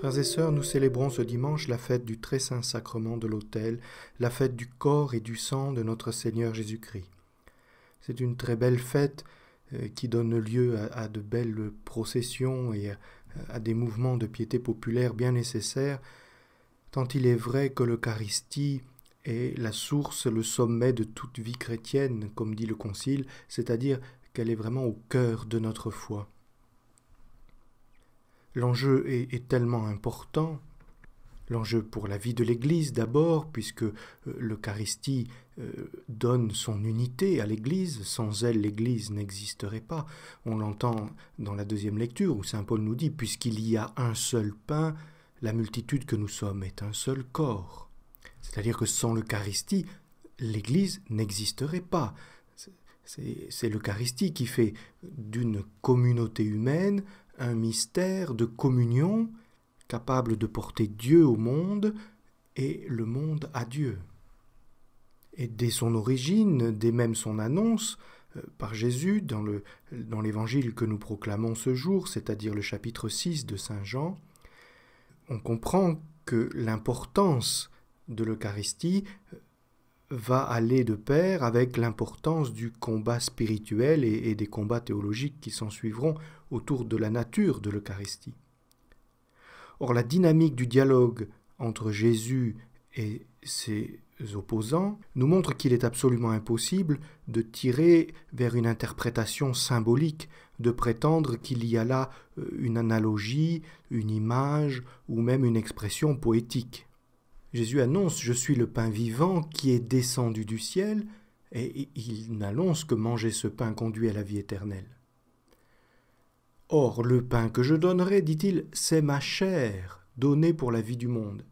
Frères et sœurs, nous célébrons ce dimanche la fête du très saint sacrement de l'autel, la fête du corps et du sang de notre Seigneur Jésus-Christ. C'est une très belle fête euh, qui donne lieu à, de belles processions et à, des mouvements de piété populaire bien nécessaires, tant il est vrai que l'Eucharistie est la source, le sommet de toute vie chrétienne, comme dit le Concile, c'est-à-dire qu'elle est vraiment au cœur de notre foi. L'enjeu est, tellement important, l'enjeu pour la vie de l'Église d'abord, puisque euh, l'Eucharistie euh, donne son unité à l'Église, sans elle l'Église n'existerait pas. On l'entend dans la deuxième lecture où Saint Paul nous dit, puisqu'il y a un seul pain, la multitude que nous sommes est un seul corps. C'est-à-dire que sans l'Eucharistie, l'Église n'existerait pas. C'est l'Eucharistie qui fait d'une communauté humaine un mystère de communion capable de porter Dieu au monde et le monde à Dieu. Et dès son origine, dès même son annonce, euh, par Jésus dans, l'évangile que nous proclamons ce jour, c'est-à-dire le chapitre 6 de Saint Jean, on comprend que l'importance de l'Eucharistie euh, va aller de pair avec l'importance du combat spirituel et, des combats théologiques qui s'en suivront autour de la nature de l'Eucharistie. Or la dynamique du dialogue entre Jésus et ses opposants nous montre qu'il est absolument impossible de tirer vers une interprétation symbolique, de prétendre qu'il y a là euh, une analogie, une image ou même une expression poétique. Jésus annonce Je suis le pain vivant qui est descendu du ciel, et il n'annonce que manger ce pain conduit à la vie éternelle. Or le pain que je donnerai, dit-il, c'est ma chair, donnée pour la vie du monde.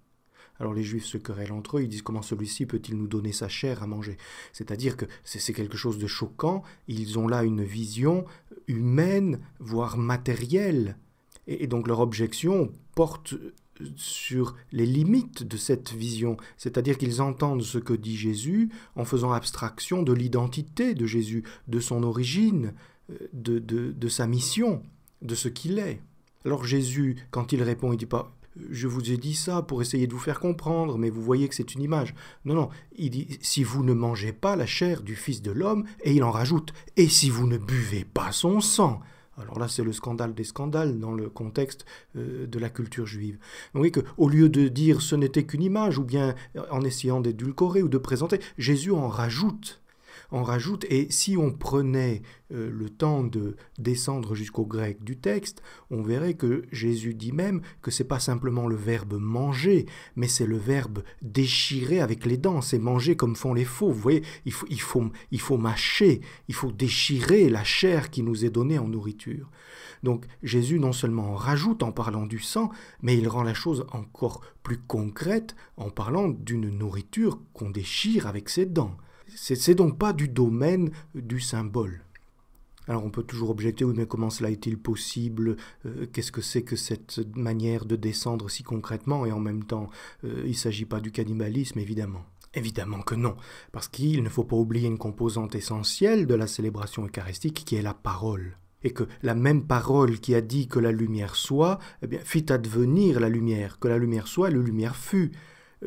Alors les Juifs se querellent entre eux, ils disent comment celui-ci peut-il nous donner sa chair à manger C'est-à-dire que c'est quelque chose de choquant, ils ont là une vision humaine, voire matérielle. Et, donc leur objection porte sur les limites de cette vision, c'est-à-dire qu'ils entendent ce que dit Jésus en faisant abstraction de l'identité de Jésus, de son origine, euh, de, de sa mission de ce qu'il est. Alors Jésus, quand il répond, il ne dit pas je vous ai dit ça pour essayer de vous faire comprendre, mais vous voyez que c'est une image. Non, non, il dit, si vous ne mangez pas la chair du Fils de l'homme, et il en rajoute, et si vous ne buvez pas son sang. Alors là, c'est le scandale des scandales dans le contexte euh, de la culture juive. Vous voyez qu'au lieu de dire ce n'était qu'une image, ou bien en essayant d'édulcorer ou de présenter, Jésus en rajoute on rajoute. Et si on prenait euh, le temps de descendre jusqu'au grec du texte, on verrait que Jésus dit même que n'est pas simplement le verbe manger, mais c'est le verbe déchirer avec les dents. C'est manger comme font les faux. Vous voyez, il faut, il faut mâcher, il faut déchirer la chair qui nous est donnée en nourriture. Donc Jésus non seulement rajoute en parlant du sang, mais il rend la chose encore plus concrète en parlant d'une nourriture qu'on déchire avec ses dents. C'est donc pas du domaine du symbole. Alors on peut toujours objecter, oui mais comment cela est-il possible euh, Qu'est-ce que c'est que cette manière de descendre si concrètement Et en même temps, euh, il ne s'agit pas du cannibalisme, évidemment. Évidemment que non, parce qu'il ne faut pas oublier une composante essentielle de la célébration eucharistique qui est la parole. Et que la même parole qui a dit que la lumière soit, eh bien, fit advenir la lumière, que la lumière soit, la lumière fut.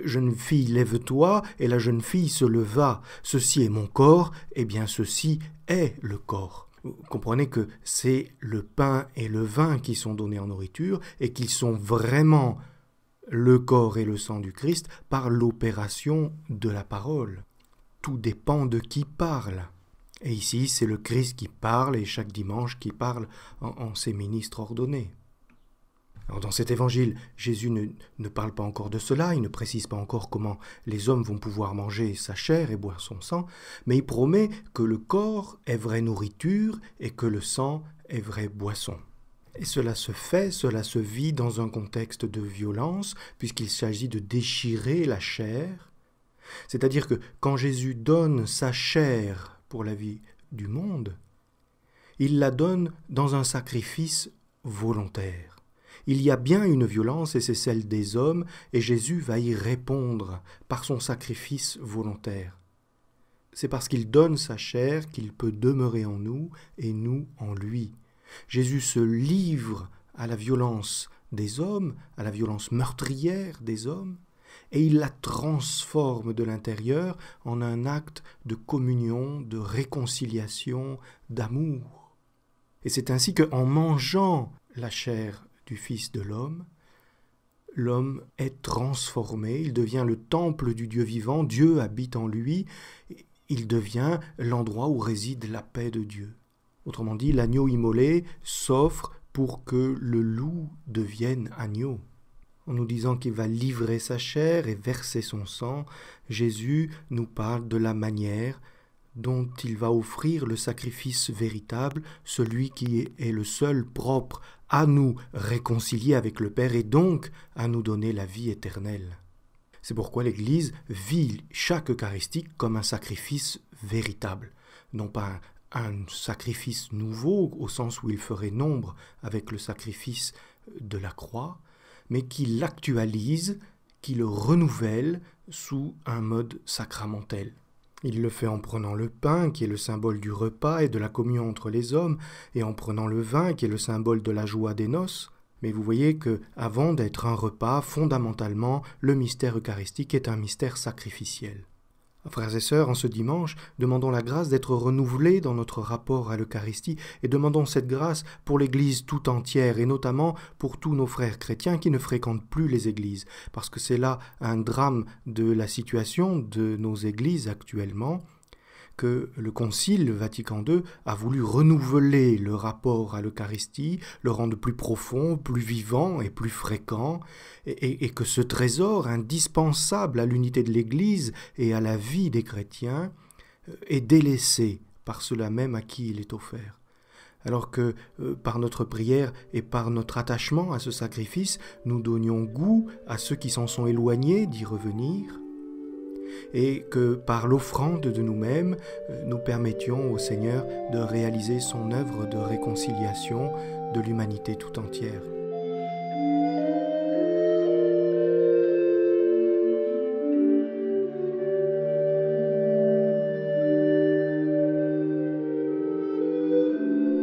Jeune fille, lève-toi, et la jeune fille se leva. Ceci est mon corps, et bien ceci est le corps. Vous comprenez que c'est le pain et le vin qui sont donnés en nourriture et qu'ils sont vraiment le corps et le sang du Christ par l'opération de la parole. Tout dépend de qui parle. Et ici, c'est le Christ qui parle et chaque dimanche qui parle en ses ministres ordonnés dans cet évangile, Jésus ne, ne, parle pas encore de cela, il ne précise pas encore comment les hommes vont pouvoir manger sa chair et boire son sang, mais il promet que le corps est vraie nourriture et que le sang est vraie boisson. Et cela se fait, cela se vit dans un contexte de violence, puisqu'il s'agit de déchirer la chair. C'est-à-dire que quand Jésus donne sa chair pour la vie du monde, il la donne dans un sacrifice volontaire. Il y a bien une violence et c'est celle des hommes, et Jésus va y répondre par son sacrifice volontaire. C'est parce qu'il donne sa chair qu'il peut demeurer en nous et nous en lui. Jésus se livre à la violence des hommes, à la violence meurtrière des hommes, et il la transforme de l'intérieur en un acte de communion, de réconciliation, d'amour. Et c'est ainsi qu'en mangeant la chair Fils de l'homme, l'homme est transformé, il devient le temple du Dieu vivant, Dieu habite en lui, il devient l'endroit où réside la paix de Dieu. Autrement dit, l'agneau immolé s'offre pour que le loup devienne agneau. En nous disant qu'il va livrer sa chair et verser son sang, Jésus nous parle de la manière dont il va offrir le sacrifice véritable, celui qui est le seul propre à nous réconcilier avec le Père et donc à nous donner la vie éternelle. C'est pourquoi l'Église vit chaque Eucharistie comme un sacrifice véritable, non pas un, sacrifice nouveau au sens où il ferait nombre avec le sacrifice de la croix, mais qui l'actualise, qui le renouvelle sous un mode sacramentel. Il le fait en prenant le pain, qui est le symbole du repas et de la communion entre les hommes, et en prenant le vin, qui est le symbole de la joie des noces. Mais vous voyez que, avant d'être un repas, fondamentalement, le mystère eucharistique est un mystère sacrificiel. Frères et sœurs, en ce dimanche, demandons la grâce d'être renouvelés dans notre rapport à l'Eucharistie et demandons cette grâce pour l'Église tout entière et notamment pour tous nos frères chrétiens qui ne fréquentent plus les églises, parce que c'est là un drame de la situation de nos églises actuellement que le Concile Vatican II a voulu renouveler le rapport à l'Eucharistie, le rendre plus profond, plus vivant et plus fréquent, et, que ce trésor indispensable à l'unité de l'Église et à la vie des chrétiens euh, est délaissé par cela même à qui il est offert alors que euh, par notre prière et par notre attachement à ce sacrifice, nous donnions goût à ceux qui s'en sont éloignés d'y revenir et que par l'offrande de nous-mêmes, euh, nous permettions au Seigneur de réaliser son œuvre de réconciliation de l'humanité tout entière.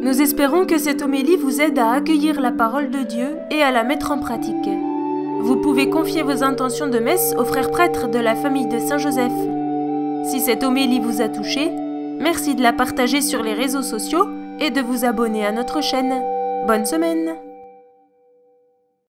Nous espérons que cette homélie vous aide à accueillir la parole de Dieu et à la mettre en pratique. Vous pouvez confier vos intentions de messe aux frères prêtres de la famille de Saint-Joseph. Si cette homélie vous a touché, merci de la partager sur les réseaux sociaux et de vous abonner à notre chaîne. Bonne semaine